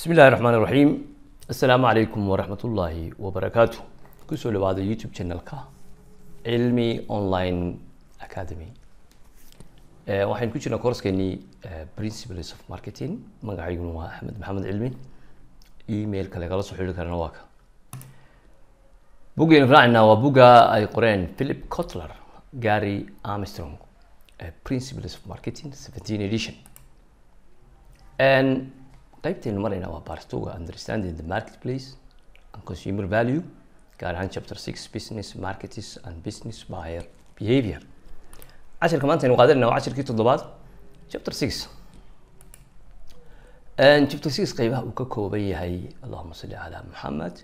bismi illahi raxmaan iraxiim assalaamu calaykum waraxmat ullaahi wabarakaatu kusoo dhawaada youtube channelka cilmi online academy eh, waxaynu ku jirnaa koorskeennii eh, principles of marketing magacayguna waa axmed maxamed cilmi emailka lagala soo xidhiri karana waa ka bugaynu raacinaa waa buga ay qoreen philip cotler gary armstrong eh, principles of marketing seventeen edition qaybtaynu maraynaa waa baartowga understanding the marketplace and consumer value gaar ahaan chapter six business markets and business buyer behavior cashirka maanta aynu qaadanayna waa cashirkii toddobaad chapter six chapter six qaybaha uu ka kooban yahay allahuma salli calaa muxamed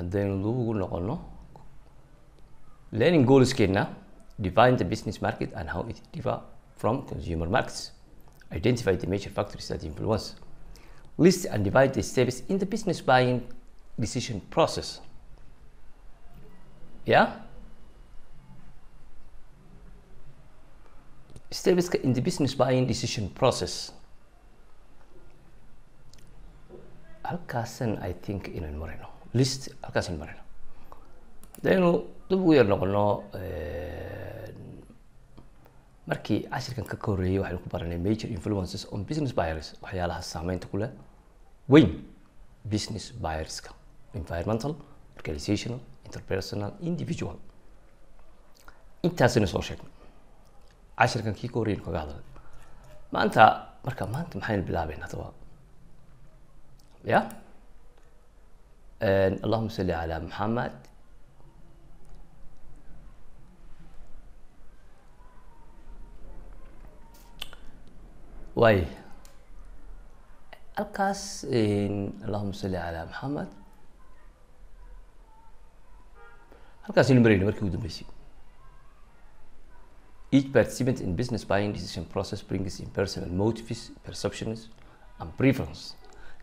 haddaynu dub ugu noqono learning goalskeena define the business market and how it differ from consumer markets Identify the major factors that influence. List and divide the steps in the business buying decision process. Yeah? Steps in the business buying decision process. halkaasan i think inaan marayno list halkaasaan marayno daynu dib ugu yar noqono markii cashirkan ka horeeyey waxaynu ku baranay major influences on business buyers waxyaalaha saameynta ku leh weyn business buyerska environmental organizational interpersonal individual intaasina soo sheegnay cashirkan kii ka horreeyaynu kaga hadalay maanta marka maanta maxaynu bilaabeyn haddaba ya allahuma salli calaa maxamed waaya halkaas allahuma salli calaa maxamed halkaas aynu marayna markii ugu dambeysay each participant in business buying decision process brings in personal motives perceptions and preference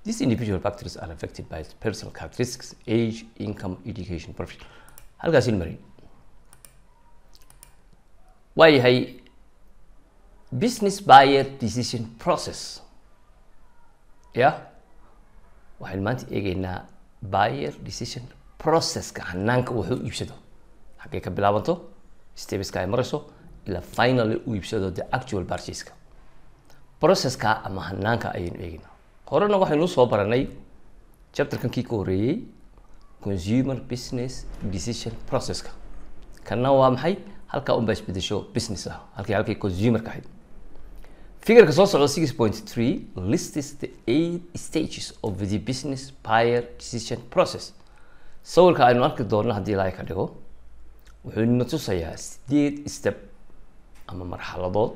these individual factors are affected by personal characteristics age income education profession halkaas aynu marayna waayahay business buyer decision process ya waxaynu maanta eegeynaa buyer decision processka hanaanka wax u iibsado xaggee ka bilaabanto stepeska ay marayso ilaa finally u iibsado the actual barceska processka ama hanaanka ayaynu eegeynaa horena waxaynu soo baranay chapterkankii ka horreeyey consumer business decision processka kanna waa maxay halkaa unbaa isbedesho business ah halkii halkii consumerka ahayd figarka soo socda six point three lists the eight stages of the business buyer decision process sawirka aynu arki doonno haddii laay ka dhigo wuxuu na tusayaa sideed step ama marxaladood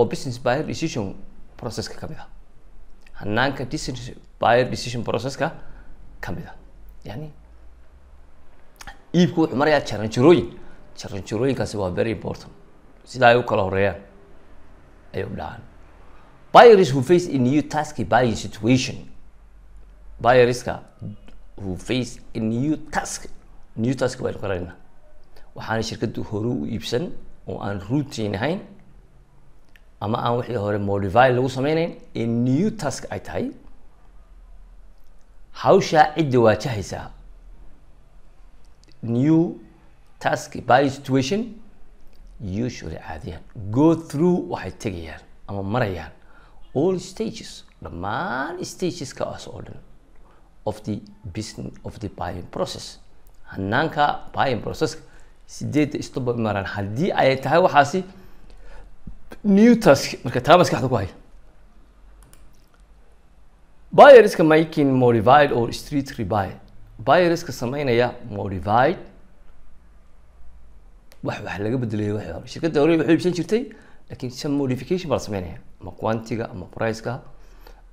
oo business buyer decision processka ka mid a ah. hanaanka business buyer decision processka ka mid a ah. yani iibku wuxuu marayaa jaranjarooyin jaranjarooyinkaasi waa very important sida ay u kala horeeyaan ayay u dhahaan who face a new task buying situation buyerska who face a new task new task baynu qorayna waxaana shirkaddu hore u iibsan oo aan routine ahayn ama aan wixii hore modify lagu sameynayn ee new task ay tahay hawshaa cidda waajahaysaa new task by situation usually caadiyaan go through waxay tegayaan ama marayaan all stages dhammaan stageskaas oo dhan of the business of the buying process hanaanka buying processka sideeda stopba maraan haddii ay tahay waxaasi newtask marka taa maskaxda ku haya buyerska making modified or street rebuy buyerska samaynaya modified wax wax laga bedelay wa hore shirkadda hore wa iibsan jirtay lakin san modification baa la sameynaya ama quantiga ama priceka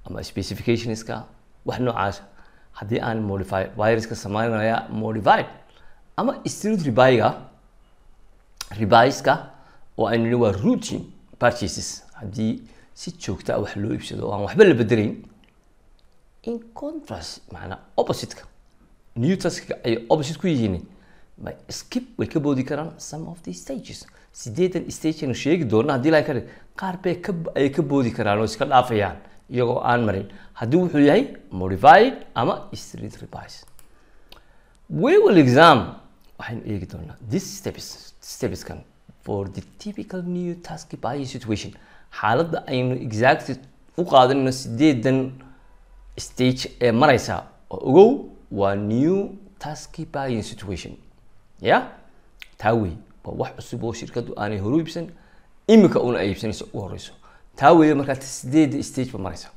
ama specificationska wax noocaas haddii aan modify virska samaynaya modified ama street ribyga rebyska oo aan nidhi waa routine purchases haddii si joogta ah wax loo iibsado oo aan waxba la bedelayn in contrast maanaa oppositeka newtaska ay opposite ku skip way ka boodi karaan some of the stages sideetan stagean sheegi doona haddii la kari qaar bay kaay ka boodi karaan oo iska dhaafayaan iyagoo aan marin haddii wuxuu yahay modified ama street repise waywell exam waxaynu eegi doonaa this steps stepskan for the typical new task by situation xaaladda aynu exact u qaadanayno sideedan stage ee mareysaa oo ogow waa new task by situation ya taa wey waa wax cusub oo shirkadu aanay horu iibsan imika una ay iibsanaysa ugu horeyso taa wey markaa sideeda stage ba mareysa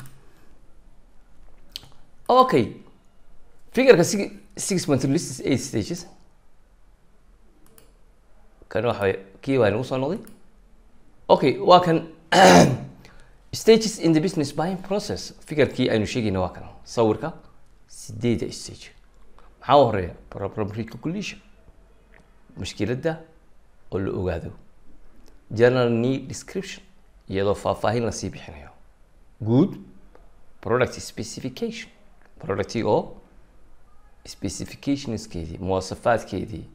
okay figarka six materialistis eight stages kan waxa kii waa nagu soo noqday okay waa kan stages in the business buying process figarkii aynu sheegayna waa kan sawirka sideeda stage maxaa u horeeya problem recalculation mushkiladda oo la ogaado general need description iyadoo faahfaahin lasii bixinayo good product specification producti oo specificationskeedii muwaasafaadkeedii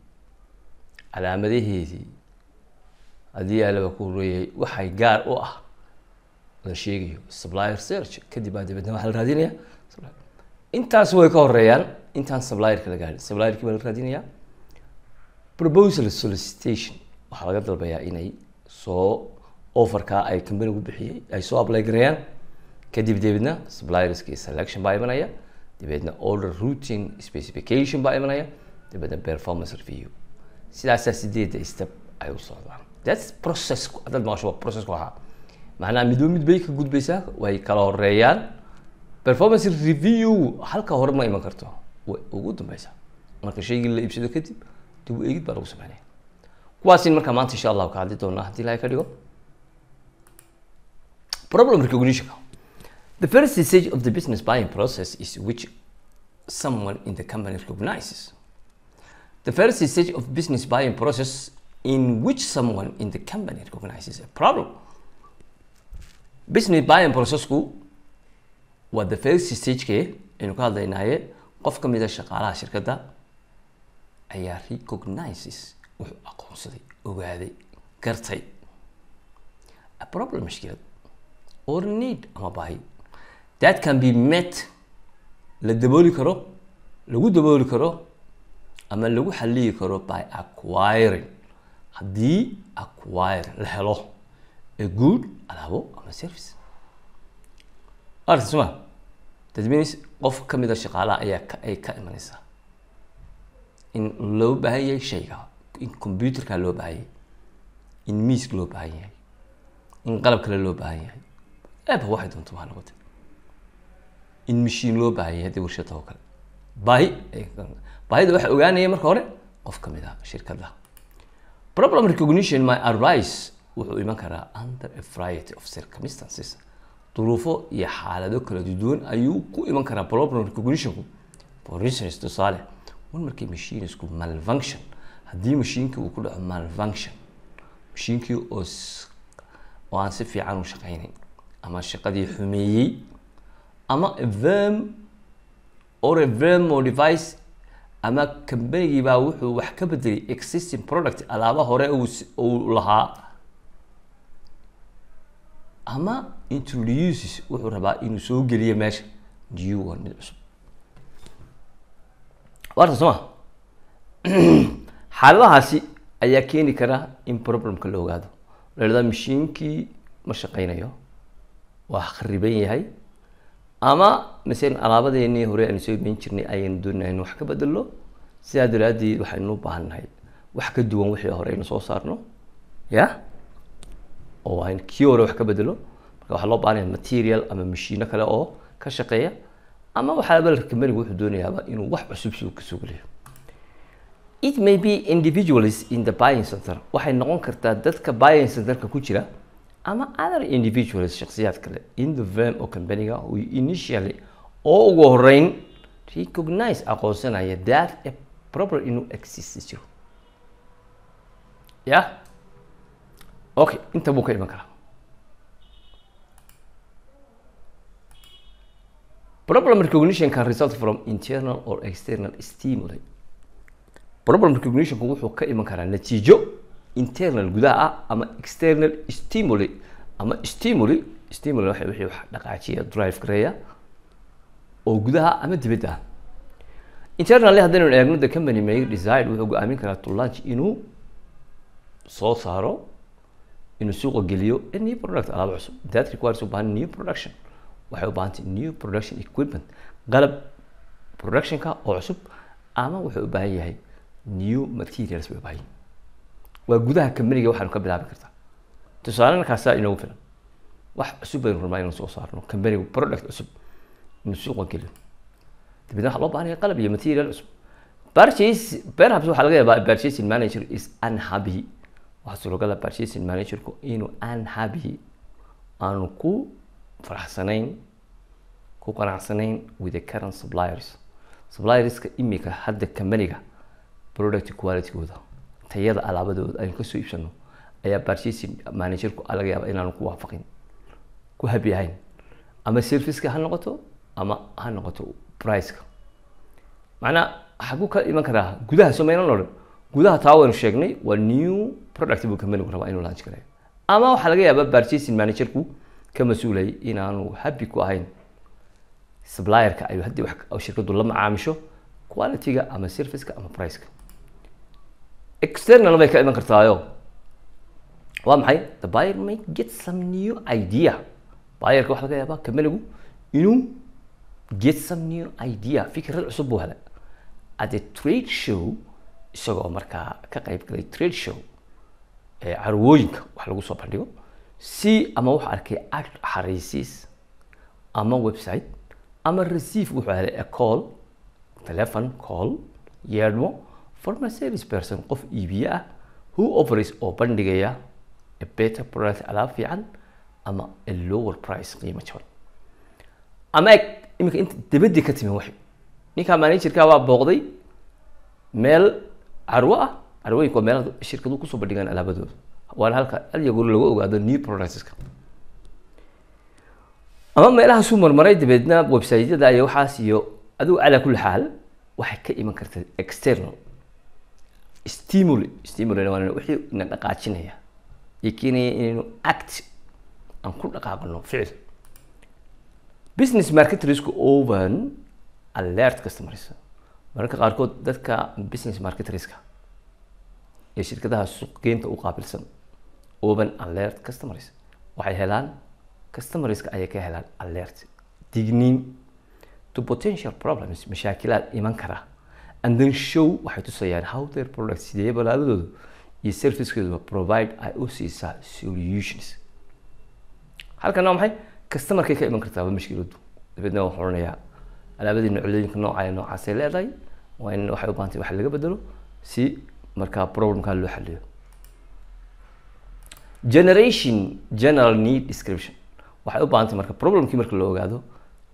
calaamadaheedii haddii alaba ku horeeyay waxay gaar u ah la sheegayo supplier search kadib baa dabeedna waxa la raadinayaa intaas way ka horeeyaan intaan supplierka la gaadhin supplierkii baa la raadinayaa proposal solicitation waxaa laga dalbayaa inay soo offerka ay companigu bixiyey ay soo ablaygareeyaan kadib debeedna supplierskii selection baa imanaya dabeedna order routing specification baa imanaya dabeedna performance review sidaasaa sideedda step ay u socdaan that's process haddaad maqasho processku ahaa macnaha midba mid bay ka gudbaysaa way kala horeeyaan performance review halka hore ma iman karto way ugu dambeysaa marka shaygii la iibsado kadib dib u eegid baa lagu sameynaya kuwaasin markaa maanta insha allahu ka hadli doonaa hadii ilahay ka dhigo problem recognition the first stage of the business buying process is which someone in the company recognizes the first stage of business buying process in which someone in the company recognizes a problem business buying processku waa the first stageke aynu ka hadlaynaye qof ka mida ah shaqaalaha shirkadda ayaa recognizes wuxuu aqoonsaday ogaaday gartay a problem mashkilad or need ama baahi that can be met la dabooli karo lagu dabooli karo ama lagu xaliyi karo by acquiring haddii acquiring la helo a good alaabo ama service arta suma that means qof ka mida ah shaqaalaha ayaa ka ay ka imanaysaa in loo baahan yahay shayga in computerka loo baahan yahay in miiska loo baahan yahay in qalab kale loo baahan yahay eeba waxay doonto waa lagu tiri in mashiin loo baahan yahay haddii warshada oo kale baahi baahida waxaa ogaanaya marka hore qof ka mid ah shirkadaha problem recognition my arise wuxuu iman karaa under a variety of circumstances duruufo iyo xaalado kala duwan ayuu ku iman karaa problem recognitionku for instance tusaale mar markii mashiinisku malfunction haddii mashiinkii uu ku dhaco malfunction mashiinkii oo oo aan si fiican u shaqaynayn ama shaqadii xumeeyey ama averm or averm or device ama combanigii baa wuxuu wax ka bedelay existing product alaaba hore uu lahaa ama introduces wuxuu rabaa inuu soo geliyo meesha new one mid cusub warta sooma xaaladahaasi ayaa keeni kara in problemka la ogaado laydhahdaa mashiinkii ma shaqaynayo waa khariban yahay ama misen alaabadeenii hore aynu soo iman jirnay ayaynu doonina inu wax ka bedelo sidaa daraaddeed waxaynu u wax ka duwan wixii hore aynu soo saarno ya oo kii hore wax ka bedelo marka waxaa loo baahanya material ama mashiino kale oo ka shaqeeya ama waxaaba maligu wuxuu doonayaaba inuu wax cusub suu ka sugliyo it may be individuals in the buying center waxay noqon kartaa dadka buying centerka ku jira ama other individuals shakhsiyaad kale in the firm oo companiga oo initially oo ugu horeyn recognize aqoonsanaya that a problem inuu exist jiro ya okay inta buu ka iman karaa problem recognitionka result from internal or external stimuli problem recognitionku wuxuu ka iman karaa natiijo internal gudaha ah ama external stimuli ama stimuli stimuli waxa wixii wax dhaqaajiya drive gareeya oo gudaha ama dibadda ah internally haddaynu eegno the company may decide wuxuu go-aamin karaa tulanch inuu soo saaro inuu suuqa geliyo new product alaaba cusub that requires ubaahan new production waxay u baahantay new production equipment qalab productionka oo cusub ama wuxuu u baahan yahay new materials bay ubaahan waa gudaha kambaniga waxaanu ka bilaabi kartaa tusaale markaasaa inoogu filan wax cusub baynu rabnaa inuu soo saarno kambanigu product cusub inuu suuqa gelin dabeedna waxaa loo baahan yahay qalab iyo material cusub purchase perhaps waxaa laga yaabaa purchasing manager is unhappy waxaa suurogala ah, purchasing managerku inuu unhappy aanu ku faraxsanayn ku qanacsanayn with the current suppliers supplierska imika hadda combaniga product qualitygooda tayada alaabadooda aynu kasoo iibsano ayaa barcisi managerku laga yaaba inaanu ku waafaqin ku habiahayn ama serviceka ha noqoto ama ha noqoto priceka macnaa xaguu ka iman karaa gudaha somaynan odhan gudaha taa waynu sheegnay waa new product buu combanigu rabaa inuu lanch gareeyo ama waxaa laga yaabaa barcisi managerku ka mas-uulay inaanu habi ku ahayn sublierka ayuu haddii wa shirkadu la macaamisho qualityga ama serviceka ama priceka external bay ka iman kartaayo waa maxay the buyer may get some new idea buyerka waxa laga yaabaa kamanigu inuu get some new idea fikrad cusub buu helay at a trade show isagoo markaa ka qayb galay trade show ee carwooyinka wax lagu soo bandhigo c ama wuxuu arkay act xariisiis ama website ama receive wuxuu helay call telefon call yeedhmo former service person qof iibiye ah who offers oo bandhigaya a better product alaab fiican ama a lower price qiimo jaban ama eg iminka inta dabadii ka timi waxay ninkaa managerka waa booqday meel carwo ah carwooyinka waa meelaha shirkadu kusoo bandhigaan alaabadooda waana halka adyaguna lagu ogaado new productska ama meelaha suu marmaray dabeedna websiteyada iyo waxaas iyo adugu calaa kulli xaal waxay ka iman kartaa external stimuli stimulina waa wixii na dhaqaajinaya iyo keenaya inaynu act aan ku dhaqaaqno ficil business market oven alert customers mararka qaarkood dadka business market ee shirkadaha suuqgeynta u qaabilsan open alert customers waxay helaan customerska ayay ka helaan alert digniin to potential problems mashaakilaad iman kara and then show waxay tusayaan how their product sidee balaadadooda iyo servicekeeduba provide ay u siisaa solutions halkan maxay customerkay ka iman kartaa mashkiladu dabeedna waan xuranayaa alaabadii noocyooyinka noocaya noocaasay leedahay waa in waxay u baahantay wax laga bedelo si markaa problemkaa loo xaliyo generation general need description waxay u baahantay marka problemkii marka loo ogaado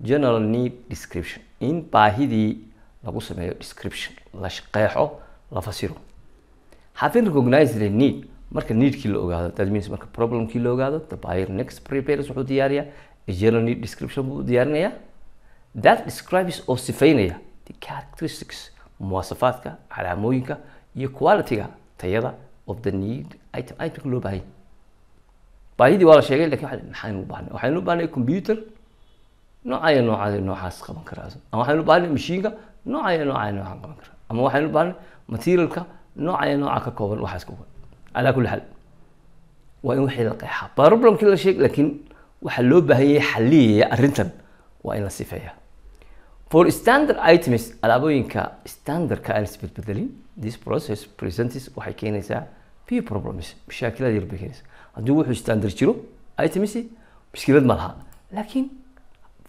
general need description in baahidii lagu sameeyo description la shaqeexo la fasiro having recognized the need marka needkii la ogaado that means marka problemkii la ogaado the buyer next prepares wuxuu diyaariyaa a general need description buu diyaarinayaa that describes oo sifaynaya the characteristics muwaasafaadka calaamooyinka iyo quality tayada of the need item itemka loo baahanya baahidii waa la sheegay lakin maxaynu u bahnay waxaynu u computer noocaya noocaad noocaas qaban karaa ama waxaynu u baahnay mashiinka noocaya noocaya noocaan qaban karaa ama waxaynu u baahnay materialka noocaya nooca ka kooban waxaas kooban calaa kulli xaal waa in wixii la qeexaa problemkii la sheeg laakiin waxaa loo baahanyay xaliyaya arrintan waa in la sifeeyaa for standard items alaabooyinka standardka aan isbedbedelin this process presentes waxay keenaysaa p problems mashaakilaad bay keenaysaa hadduu wuxuu standar jiro items mushkilad ma laha laakiin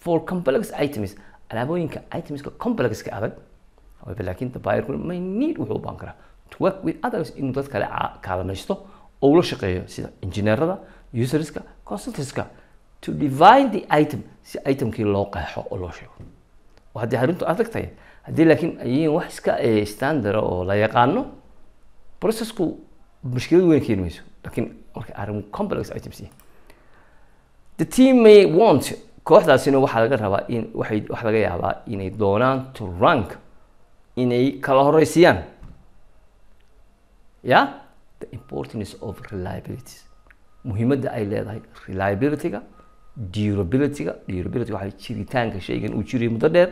for complex items alaabooyinka itemska complexka adag laakiin buyerku may need wuxuu u karaa to work with others inuu dad kale kaalamaysto oo ula shaqeeyo sida injineerada userska consultantska to divine the item si itemkii loo qeexo oo loo sheego oo haddii arrintu adag tahay haddii laakiin ayiin wax iska eh, standard oo la yaqaano processku mushkilad weyn keeni mayso lakiin marka arrin complex items the team may want kooxdaasina waxaa laga rabaa in waay waxaa laga yaabaa inay doonaan to rank inay kala horeysiyaan ya the importance of reliability muhiimadda ay leedahay reliability-ga durability-ga durability waa jiritaanka shaygan uu jiriyo muddo dheer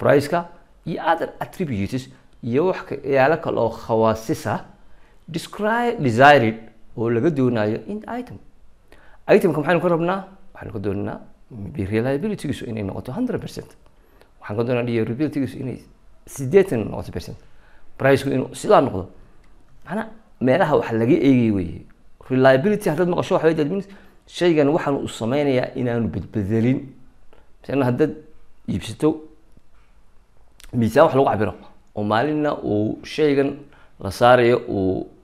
price-ka iyo other attributes iyo wax yaalo kaloo khawaasisa describe desired oo laga doonaayo in item itemka maxaynu ka rabnaa waxaynu ka doonanaa reliabilitygiisu inay noqoto hundred percent waxaan ka doonaa reliabilitygiisu inay sideetan noqoto percent priceku inuu sidaa noqdo manaa meelaha wax laga eegay weeye reliability haddaad maqasho waxa that means shaygan waxaan u sameynayaa inaanu bedbedelin masalan haddaad iibsato miisaan wax lagu cabiro oo maalinna uu shaygan la saarayo uu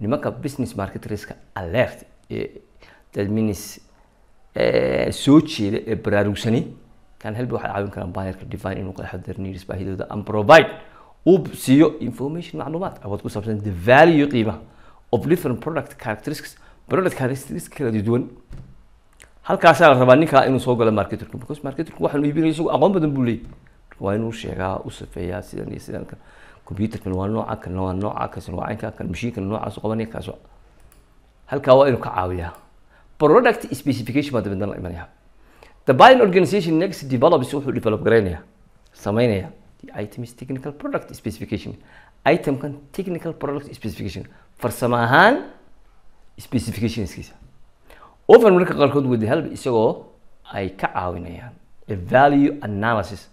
nimanka business marketrska alert ee dadminis e, soo jeeda ee baraarugsani kan helbi waxay caawin karaan buyerka divine inuu qeexo their needs baahidooda and provide uu siiyo information macluumaad awood ku saabsan the value qiimaha of different product characteristics product characteristics kala duwan halkaasaa la rabaa ninkaa inuu soo galo marketerku because marketerku waxaan iibinaya isagu aqoon badan buu leeyahy waa inuu sheegaa u safeeyaa sidan iyo sidan kale combyutarkan waa nooca kana waa nooca kaasna waa aynka kan mashiinkan noocaas qabanaya kaas halkaa waa inuu ka caawiyaa product specification baa dabeedna la imanaya the buying organization next develops wuxuu develop garaynaya samaynaya the item is technical product specification itemkan technical product specification farsamo ahaan specificationskiisa often marka qaarkood wadi halba isagoo ay ka caawinayaan a value analysis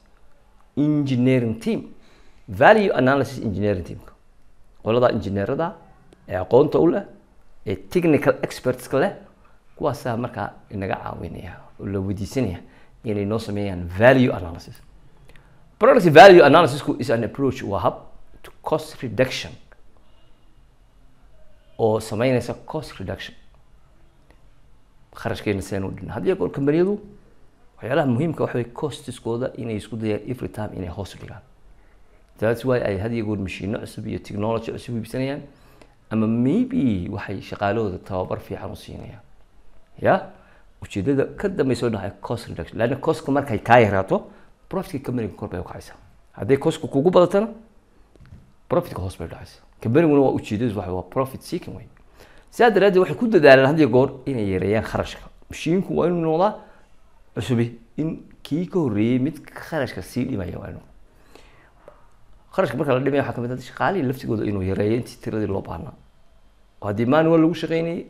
engineering team value analysis engineerintimka qolada injineerada ee aqoonta u leh ee technical expertska leh kuwaasaa markaa inaga caawinaya oo la weydiisanaya inay noo sameeyaan value analysis product value analysisku is an approach waa hab to cost reduction oo sameynaysa cost reduction kharashkeena seenu dhina haddii koon kambaniyadu waxyaalaha muhiimka ah waxaway costiskooda inay isku dayaan every time inay hoos dhigaan that's ay had goor mashiino cusub iyo technology cusub iibsanayaan ama maybe waxay shaqaalahooda tababar fiican u siinayaan ya ujeedada ka dambaysa dhaxay cost reduction laana costka markay kaa yaraato profitka companyga kor bay ukacaysaa hadday costku kugu badatana profitka hoos bay dhacaysa companyguna waa ujeedadis waa profit seeking way sidaa daraaddeed waxay ku dadaalaan had goor inay yareeyaan kharashka mashiinku waa inuu noqdaa cusubi in kii ka horreeyey mid kharashka sii dhimaya waa inuu kharashka marka la dhimaya waxa kamid a laftigooda inuu yareeyo intii tiradii loo baahnaa oo haddii manual lagu shaqeynayay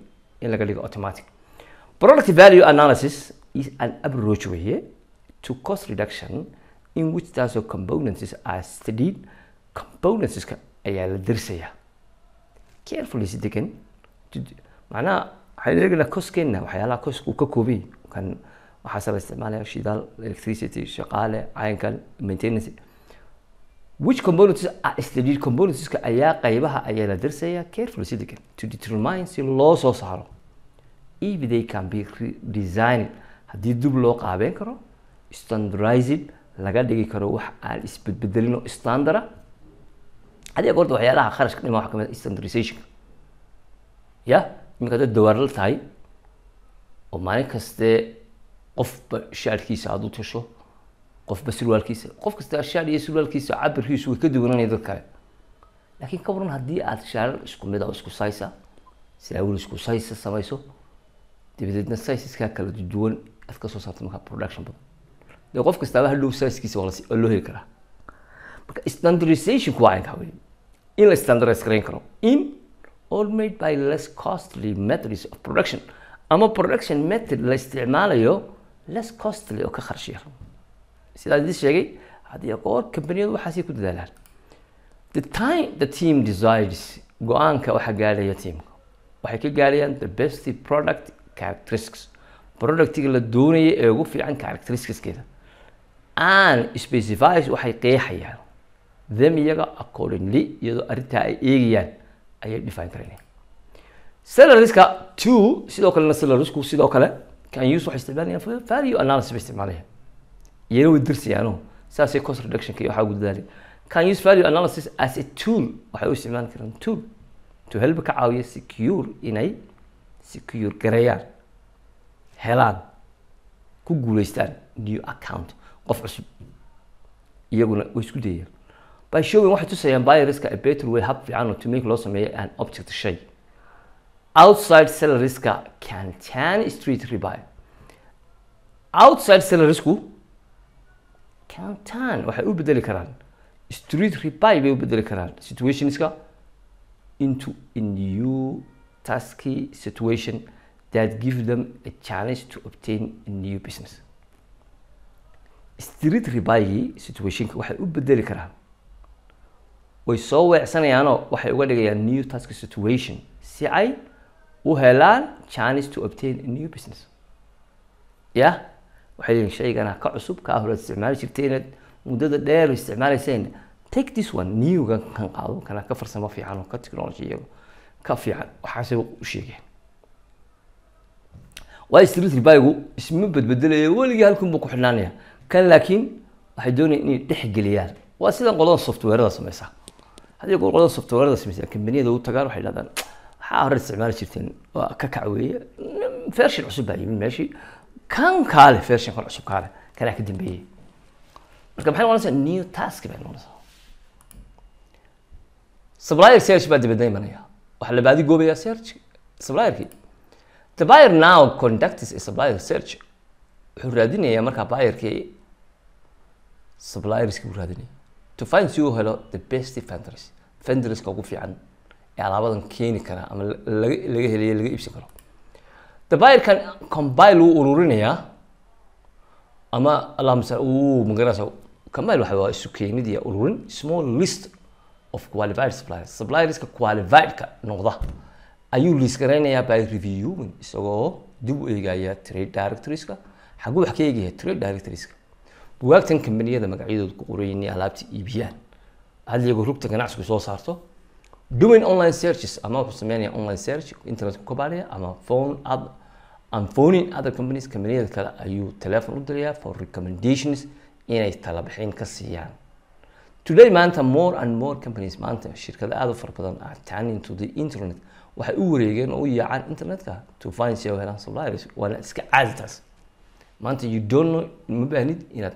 in laga dhigo automatic product value analysis is an approach weeye to cost reduction in which taasoo components are studied componentska ayaa la dersayaa carefully si degan macnaha waxaynu eegnaa costkeenna waxyaalaha cosk uu ka koobay kan waxaasaa isticmaalaya shidaal electricity shaqaale caynkan maintenance which components strategic componentska ayaa qaybaha ayaa la darsaya carefully sidigan to determine si loo soo saaro if they can be redesigning haddii dub loo qaabeen karo standardizing laga dhigi karo wax aan isbedbedelino standarda adig horta waxyaalaha kharashka dhima waxa kamid ah standardization ya iminka dad dawaarla tahay oo maalin kaste qofba shaadhkiisa aad u tasho qofba surwaalkiisa qof kasta shaal iyo surwaalkiisa cabirkiisu way ka duwananaya dad kale laakiin ka waran haddii aad shaalal isku mid ah oo isku saysa silaawil isku saysa samayso dabadeedna sizeskaa kala duwan aad kasoo saarto markaa production badan dee qof kastaaba hadhow sizekiisa waa loo heli karaa marka standardizationku waa aynka wey in la standardize garayn karo in all made by less costly methods of production ama production method la isticmaalayo less costly oo ka kharashyar sidaa idin sheegay haddii qoor kambaniyadu waxaasay ku dadaalaan the time the team desires go-aanka waxa gaadhaya teamka waxay ka gaadhayaan the best product characteristics productiga la doonaya ee ugu fiican characteristickeeda and specifies waxay qeexayaan them iyaga accordingly iyadoo arrintaa ay eegayaan ayay define karayaan salariska two sidoo kalena salarisku sidoo kale can use waxay isticmaalayaan value analysis bay isticmaalayaan iyagana way darsayaano saasay cost reductionka iyo waxaa ugu can use value analysis as a tool waxay u isticmaali karaan tool to helba ka caawiya secure inay secure gareeyaan helaan ku guuleystaan new account qof cusub iyaguna way isku dayayaan by showing waxay tusayaan buyerska a better way hab fiican to make loo sameeyo an object shay outside selleriska can tan street rebuy outside selleriskku cantan waxay u bedeli karaan street repy bay u bedeli karaan situationska into a new tasky situation that give them a challenge to obtain a new business street repygii situationka waxay u bedeli karaan way soo weecsanayaanoo waxay uga dhigayaan new task situation si ay u helaan chance to obtain a new business yeah waxay yihiin shaygana ka cusub ka hore isticmaali jirtay inaad muddada dheer isticmaalayseen take this one newga kan qaado kana ka farsamo fiican oo ka technology iyago ka fiican waxaasay u sheegeen waa street rebygu isma badbedelaya weligii halkun buu ku xidhnaanaya kan laakiin waxay doonaya inay dhexgeliyaan waa sidan qolada softwareda sameysa haddii goor softwareda sameysa kambaniyada u tagaan waxay dhahdaan waxaa hore isticmaali jirteen waa ka kac weeye version cusub baa yimid meeshii kan kaaleh version cusub kaaleh kanaa ka dambeeyey marka maxay noqonaysaa new task bay noqonaysaa supplier search baa dibadna imanaya waxaa la goobaya search supplierkii the buyer now conducts a supplier search wuxuu raadinayaa markaa buyerkii supplierskii buu raadinaya to find si uu helo the best vendors vendorska ugu fiican ee alaabadan keeni kara ama laga helayo laga iibsan karo dabairkan combile wuu ururinayaa ama allah masa uu magaranaysa combile waxa waa isu keenid iyo ururin small list of qualified suppliers supplierska qualifiedka noqda ayuu liis garaynayaa by reviewing isagoo dib u eegaya trade directorieska xaguu wax ka eegaya trade directorieska bugaagtan kambaniyada magacyadooda ku qorayni alaabta iibiyaan e had iyagoo rugta ganacsigu soo saarto doing online searches ama sameynaya online search internet ku kabaanaya ama phone ad aan phoning other companies kambaniyada kale ayuu telefon u dirayaa for recommendations inay talabixin ka siiyaan today maanta more and more companies maanta shirkada aada u fara badan are turning to the internet waxay u wareegeen oo u yaacaan internetka to find si helaan suppliers waana iska caadi taas maanta you don't know ma baahnid inaad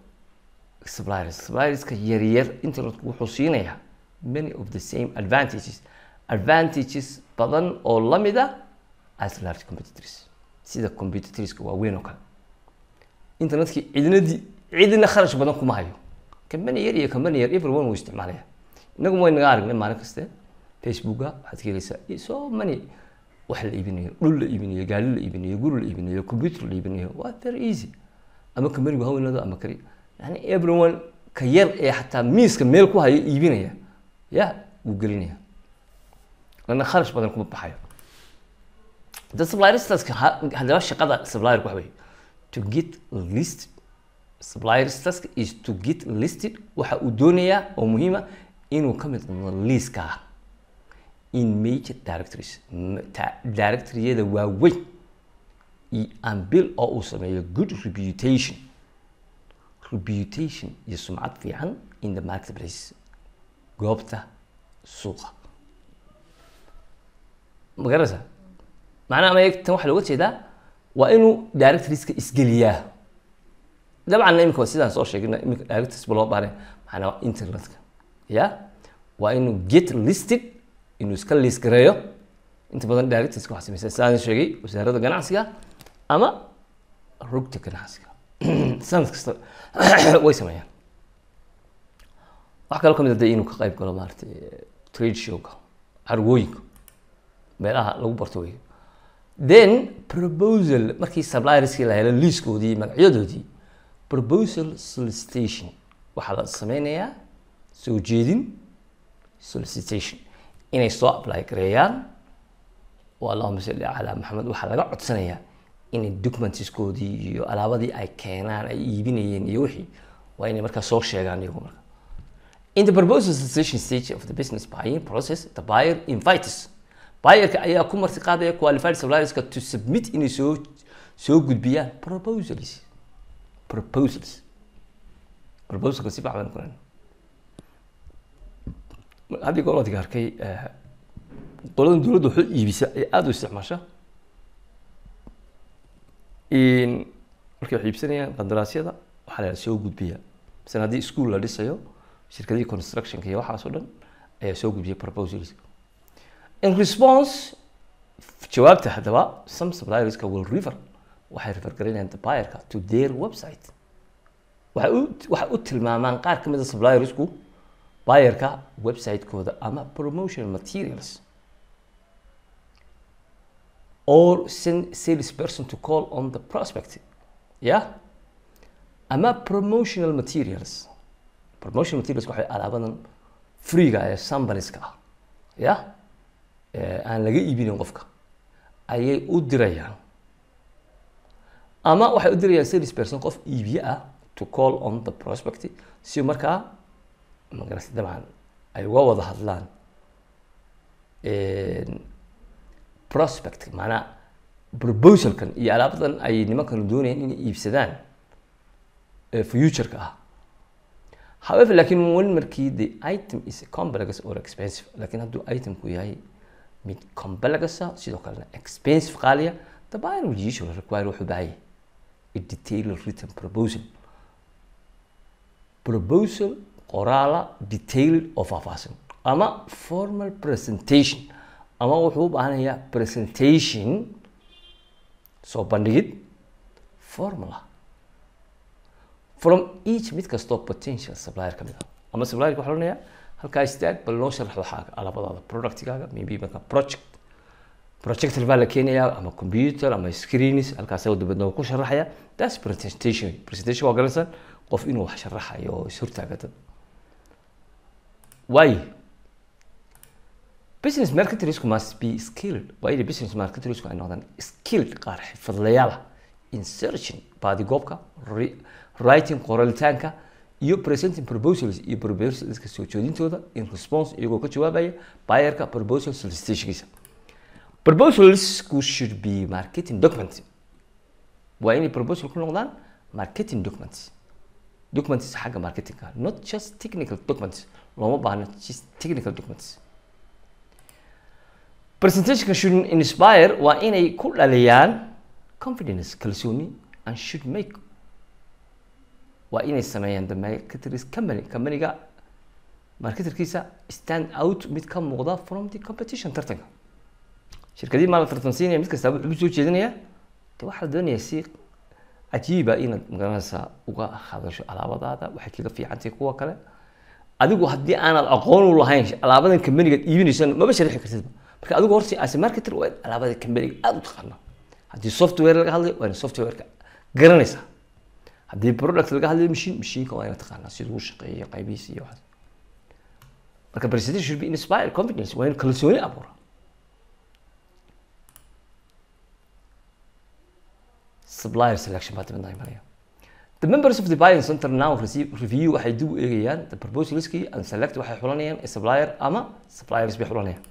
ka yaryar internetku wuxuu siinayaa many of the same advantages advantages badan oo lamid a ah as large competitors sida competitorska waaweyn oo kale internetkii cidnadii cidna kharash badan kuma hayo kamani yar iyo kamani yar everyone wuu isticmaalaya inagu way naga aragnay maalin kaste facebooka waxaad ka so many wax la iibinayo dhul la iibinayo gaari la iibinayo guri la iibinayo computer la iibinayo waa very easy ama kamanigu haweynado ama kari yani everyone ka yar ee xataa miiska meel ku hayo iibinaya ya wuu gelinaya lana kharash badan kuma baxayo the supplier statuska shaqada supplier waxa weye to get list supplier is to get listed waxa uu doonayaa oo muhiima inuu ka mid noqdo liiska ah in major directories directoryada waaweyn iyo ambil oo uu sameeyo good reputation reputation iyo sumcad fiican in the marketplace goobta suuqa ma garanaysa macnaha ama tan waxaa looga jeedaa waa inuu direct riska isgeliyaa dabcan imika sidaan soo sheegin imika direct loo baare macnaa internetka ya waa inuu get listed inuu iska list inta badan direct waxaa sameysa sidaan sheegay wasaaradda ganacsiga ama rugta ganacsiga sanad kasta way sameeyaan wax kaloo kamid a ah de inuu ka qayb galo maaratay trade showga carwooyinka meelaha lagu barto wey then proposal markii sublirskii la helo liiskoodii magacyadoodii proposal solicitation waxaa la sameynayaa soo jeedin solicitation inay soo apply gareeyaan oo allahuma salli calaa maxamed waxaa laga codsanayaa inay documenteskoodii iyo alaabadii ay keenaan ay iibinayeen iyo wixii waa inay markaa soo sheegaan iyagu marka in the proposal decision stage of the business buying process the buyer invites buyerka ayaa ku marti qaadaya qualified supplierska to submit inay soo soo gudbiyaan proposals proposals proposalka si bacban ku haddii goolaadka arkay eh, qoladan dowladda wuxuu iibisa ee aada u isticmaasha markay wax iibsanayaan qandaraasyada waxaa la soo gudbiya masala haddii ischool la dhisayo shirkadihii constructionka iyo waxaas dhan ayaa soo gudbiya proposals in response jawaabta haddaba some supplierska will river waxay river galinayaan buyerka to their website waxay u tilmaamaan qaar ka mid a ah suppliersku buyerka websitekooda ama promotion materials or send salesperson to call on the prospect. Yeah? Ama promotional materials. Promotional materials waxay alaabadan ga ee sambalska ah. Yeah? Eh, aan laga iibinin qofka ayay u dirayaan ama waxay u dirayaan salesperson qof iibiye ah to call on the prospect si markaa magaranaysa dabcan ay uga wada hadlaan eh, prospect maanaa proposalkan iyo alaabadan ay nimankan doonayaan inay iibsadaan futureka ah however lakiin weli markii the item is complex or expensive lakin hadduu itemku yahay mid complexa ah, sidoo kalena expensive qaaliya the buyer will usually require wuxuu baahaya a detailed written proposal proposal qoraala detailed oo faahfaahsan ama formal presentation ama wuxuu u baahanayaa presentation soo bandhigid formula from each mid kastoo potential supplier ka mid a ah. ama supplier waxa lanayaa halkaa istaag bal noo sharax waxaaga alaabadaada productigaaga maybe marka project projector baa la keenayaa ama computer ama screens halkaas dabadna ku sharaxaya that's presentation presentation waa garanaysan qof inuu wax sharaxayo is hortaaga dad waayo business marketersku must be skilled waa inay business marketersku ay noqdaan skilled qaar xifadlayaala insertion baadigoobka writing qoralitaanka iyo presenting proposals iyo proposalska soo joodintooda in response iyagoo ka jawaabaya buyerka proposal solicitationkiisa proposalsku should be marketing document waa inay proposal ku noqdaan marketing documents documents xagga marketingka not just technical documents looma baahno just technical documents presentation should inspire waa inay ku dhaliyaan confidence kalsooni and should make waa inay sameeyaan the marketers company companyga marketerkiisa stand out mid ka muuqda from the competition tartanka shirkadii maala tartan mid kastaba wuxuu soo jeedinaya de waxaa la si cajiiba ah inaad magaranaysaa uga hadasho alaabadaada waxay kaga fiicantahay kuwa kale adigu haddii aanad aqoon u lahayn alaabadan companygaad iibinaysan maba sharixi kartidba marka adigu horsi as marketer waa alaabada cambaniga aada u taqaana haddii software laga hadlayo waa in softwareka garanaysaa haddii product laga hadlayo mashiin mashiinka waa ina taqaanaa siduu shaqeeyo qaybihiis iyo waxaas marka presentation should be inspire confidence waa in kalsooni abuura supplier selection baa dibadna imanaya The members of the buying center now receive review waxay dib u eegayaan the proposal liskii and select waxay xulanayaan supplier ama suppliers bay xulanayaan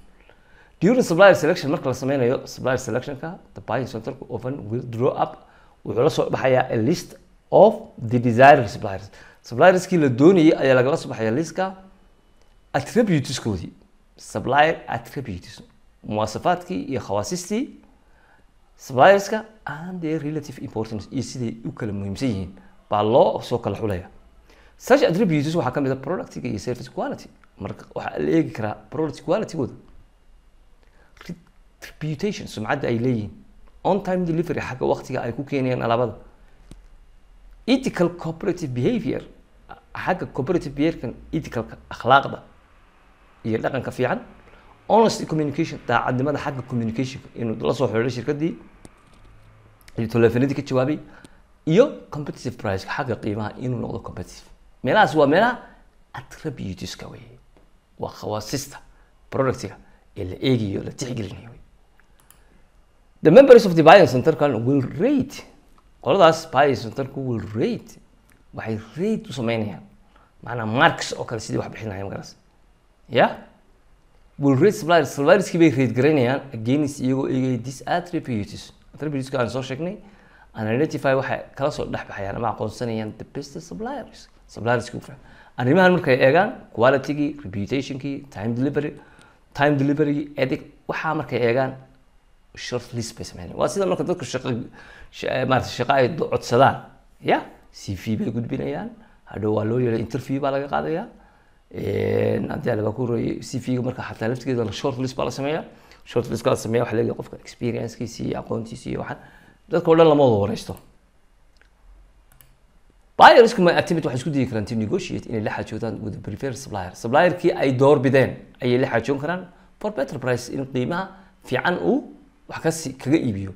during supplier selection marka la sameynayo supplier selectionka the buying center often will draw up wuxuu la soo baxayaa a list of the desired suppliers supplierskii la doonayay ayaa lagala soo baxaya listka attributeskoodii supplier attributes muwaasafaadkii iyo khawaasistii supplierska and their relative importance iyo siday u kala muhiimsan yihiin baa loo soo kala xulaya such attributes waxaa ka mid a ah productiga iyo service quality marka waxaa la eegi karaa product qualitygooda reputation sumcadda ay leeyihiin on time delivery xagga waktiga ay ku keenayaan alaabada ethical cooperative behavior xagga cooperative behaviorkan ethicalka akhlaaqda iyo dhaqanka fiican honest communication daacadnimada xagga communicationka inuu la soo xidho shirkadii iyo taleefanadii ka jawaabay iyo competitive price xagga qiimaha inuu noqdo competitive meelahaas waa meelaha attributeska wey waa khawaasista productiga ee la eegayo la tixgelinayo the members of the bion center will rate qoladaas bion centerku will rate waxay rate u sameynayaan maanaa marks oo kale sidii wax bixinaya magaras ya will rate supplier supplierskii bay rate garaynayaan against iyagoo eegaya this attributes attributes aan soo sheegnay and identify waxay kala soo dhex baxayaan ama aqoonsanayaan the best suppliers supplierskii u arrimahan markay eegaan qualitygii reputationkii time delivery time delivery edic waxaa markay eegaan waa sida marka dadka shaqmarata shaqa ay codsadaan ya c v bay gudbinayaan hadhow waa loo yeelay interview baa laga qaadaya haddii alabaa ku horeeyay c v-ga marka xataa laftigeeda short list baa la sameeya short list la sameeya waxa leeyahay qofka experiencekiisi iyo aqoontiisi iyo waxaan dadka o dhan lama wareysto buyersku waxay isku dayi karaan to negotiate inay la xaajoodaan with the supplier supplierkii ay doorbideen ayay la xaajoon karaan for better price in qiimaha fiican uu wax kaga iibiyo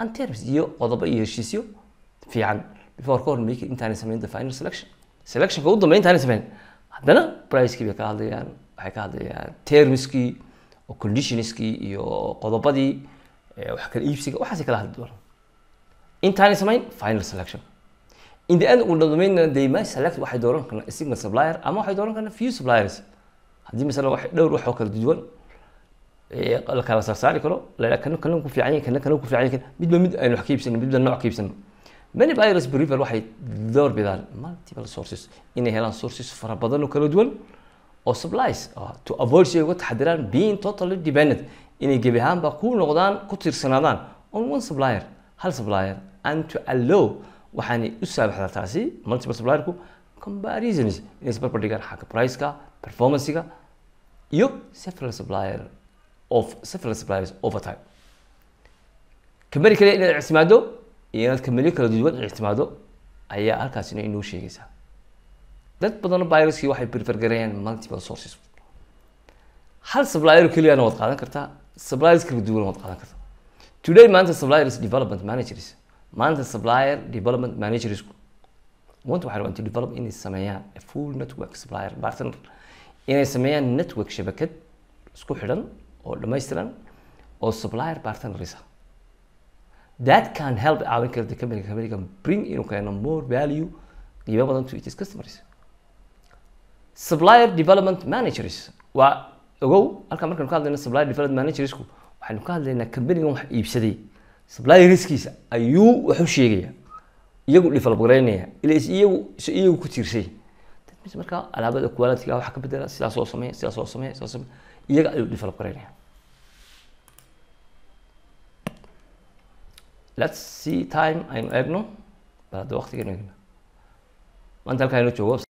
on terms iyo qodobo iyo heshiisyo fiican before ka hor make intaanay samayn the final selection selectionka ugu dambeya intaanay samayn haddana pricekii bay ka hadlayaan waxay ka hadlayaan termskii oo conditionskii iyo qodobadii wax kala iibsiga waxaasay kala hadli doonaan intaanay samayn final selection in the end ugu dambeynna they might select waxay dooran karna single supplier ama waxay dooran karna few suppliers haddii masala wax dhowr wax kala duwan kala saarsaari karo kan kan ku fiican kan midba mid aan wax ka midba nooc ka iibsano many virus river waxay door bidaan multiple sources inay helaan sources fara badan oo kala duwan oo supplies to avoid si ay uga taxadiraan being totally dependent inay gebi ahaanba ku noqdaan ku tiirsanaadaan on one supplier hal supplier and to allow waxaanay u saabaxdaa taasi multiple supplierku comparisons inay isbarbardhigaan xagga priceka performancega iyo several supplier of several suppliers over time kambani kale inaad ictimaado iyo inaad kambaniyo kala duwan ictimaado ayaa halkaasina inoo sheegaysaa dad badan buyerski waxay prefergarayaan multiple sources hal supplier keliyana waad qaadan kartaa suppliers kala duwan waad qaadan kartaa today maanta suppliers development managers maanta supplier development managers maanta waxay rabaan to develop inay sameeyaan a full network supplier partner inay sameeyaan network shabakad isku xidhan oo dhamaystiran oo supplier partnerisa that can help caawin kara the company company can bring inuu keeno more value qiimo badan to its customers supplier development managers waa ogow halka markaynu ka hadlayno supplier development managersku waxaynu ka hadlaynaa companigan wax iibsaday supplier ayuu waxu u sheegaya iyagu develop garaynaya ila iyagu iyagu ku tiirsay markaa alaabada qualityga waxa ka bedela sidaas oo sameeya sidaas oo sameeya iyaga ayuu develop garaynaya let's see time aynu eegno bal hadda waqtiga inu eegno maanta halkaa inoo joogo